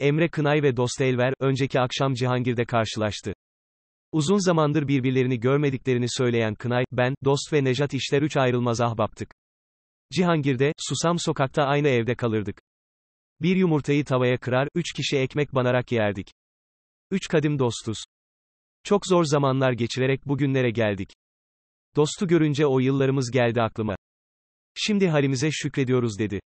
Emre Kınay ve dost Elver önceki akşam Cihangir'de karşılaştı. Uzun zamandır birbirlerini görmediklerini söyleyen Kınay, ben, Dost ve Nejat işler üç ayrılmaz ahbaptık. Cihangir'de, Susam sokakta aynı evde kalırdık. Bir yumurtayı tavaya kırar, üç kişi ekmek banarak yerdik. Üç kadim dostuz. Çok zor zamanlar geçirerek bugünlere geldik. Dostu görünce o yıllarımız geldi aklıma. Şimdi halimize şükrediyoruz dedi.